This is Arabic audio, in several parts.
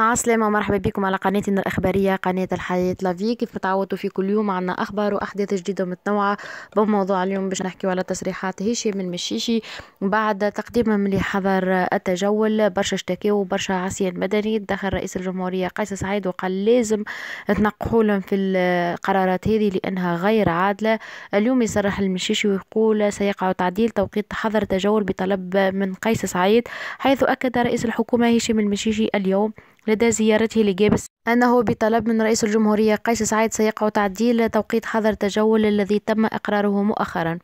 عسلامة ومرحبا بكم على قناتنا الإخبارية قناة الحياة لافي كيف تعودوا في كل يوم عنا أخبار وأحداث جديدة متنوعة بموضوع اليوم باش نحكيو على تصريحات هشام المشيشي بعد تقديمهم لحظر التجول برشا اشتكاو برشا عصيان مدني دخل رئيس الجمهورية قيس سعيد وقال لازم تنقحوا لهم في القرارات هذه لأنها غير عادلة اليوم يصرح المشيشي ويقول سيقع تعديل توقيت حظر التجول بطلب من قيس سعيد حيث أكد رئيس الحكومة هشام المشيشي اليوم لدى زيارته لجيبس أنه بطلب من رئيس الجمهورية قيس سعيد سيقع تعديل توقيت حظر التجول الذي تم إقراره مؤخرا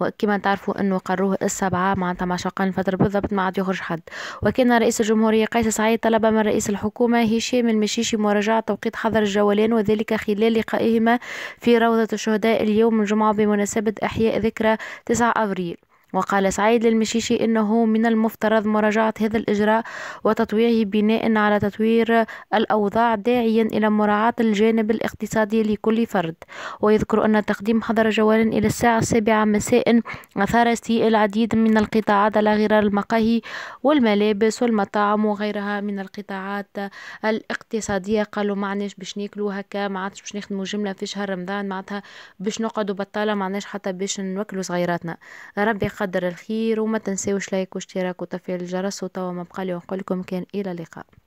وكما تعرفوا أنه قروه السبعة معناتها مع شقان الفترة بالضبط ما عاد يخرج حد وكان رئيس الجمهورية قيس سعيد طلب من رئيس الحكومة هشام المشيشي مراجعة توقيت حظر الجولين وذلك خلال لقائهما في روضة الشهداء اليوم الجمعة بمناسبة إحياء ذكرى 9 أبريل وقال سعيد للمشيشي إنه من المفترض مراجعة هذا الإجراء وتطويعه بناء على تطوير الأوضاع داعيا إلى مراعاة الجانب الاقتصادي لكل فرد ويذكر أن تقديم حظر جوال إلى الساعة السابعة مساء أثار استيء العديد من القطاعات على غرار المقاهي والملابس والمطاعم وغيرها من القطاعات الاقتصادية قالوا معناش باش ناكلوا هكا ما عادش باش نخدموا جملة في شهر رمضان معناتها باش نقعدوا بطالة معناش حتى باش نوكلوا صغيراتنا ربي قدر الخير وما تنسيوش لايك واشتراك وتفعيل الجرس وتوا ما بقالي لي كان الى اللقاء